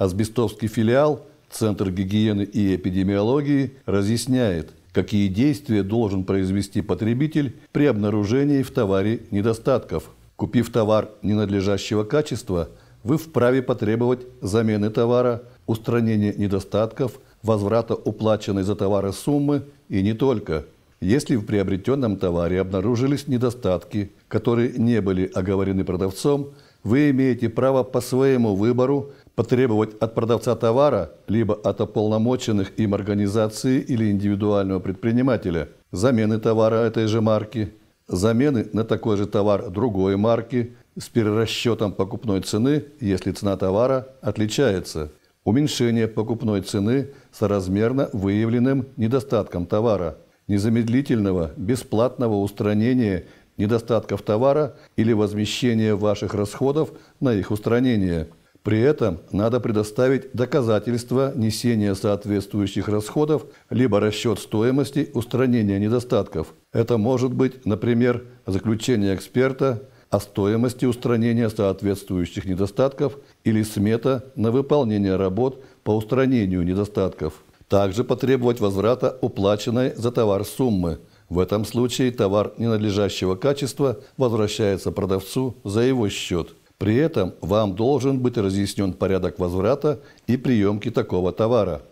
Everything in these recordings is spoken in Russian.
Асбестовский филиал Центр гигиены и эпидемиологии разъясняет, какие действия должен произвести потребитель при обнаружении в товаре недостатков. Купив товар ненадлежащего качества, вы вправе потребовать замены товара, устранения недостатков, возврата уплаченной за товары суммы и не только. Если в приобретенном товаре обнаружились недостатки, которые не были оговорены продавцом – вы имеете право по своему выбору потребовать от продавца товара, либо от ополномоченных им организации или индивидуального предпринимателя замены товара этой же марки, замены на такой же товар другой марки с перерасчетом покупной цены, если цена товара отличается, уменьшение покупной цены соразмерно выявленным недостатком товара, незамедлительного бесплатного устранения недостатков товара или возмещения ваших расходов на их устранение. При этом надо предоставить доказательства несения соответствующих расходов либо расчет стоимости устранения недостатков. Это может быть, например, заключение эксперта о стоимости устранения соответствующих недостатков или смета на выполнение работ по устранению недостатков. Также потребовать возврата уплаченной за товар суммы – в этом случае товар ненадлежащего качества возвращается продавцу за его счет. При этом вам должен быть разъяснен порядок возврата и приемки такого товара.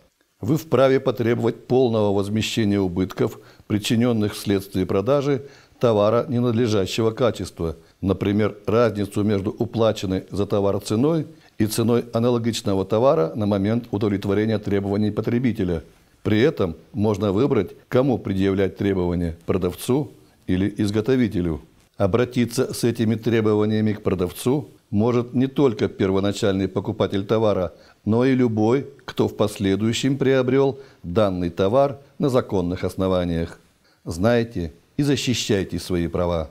Вы вправе потребовать полного возмещения убытков, причиненных вследствие продажи товара ненадлежащего качества, например, разницу между уплаченной за товар ценой и ценой аналогичного товара на момент удовлетворения требований потребителя – при этом можно выбрать, кому предъявлять требования – продавцу или изготовителю. Обратиться с этими требованиями к продавцу может не только первоначальный покупатель товара, но и любой, кто в последующем приобрел данный товар на законных основаниях. Знайте и защищайте свои права.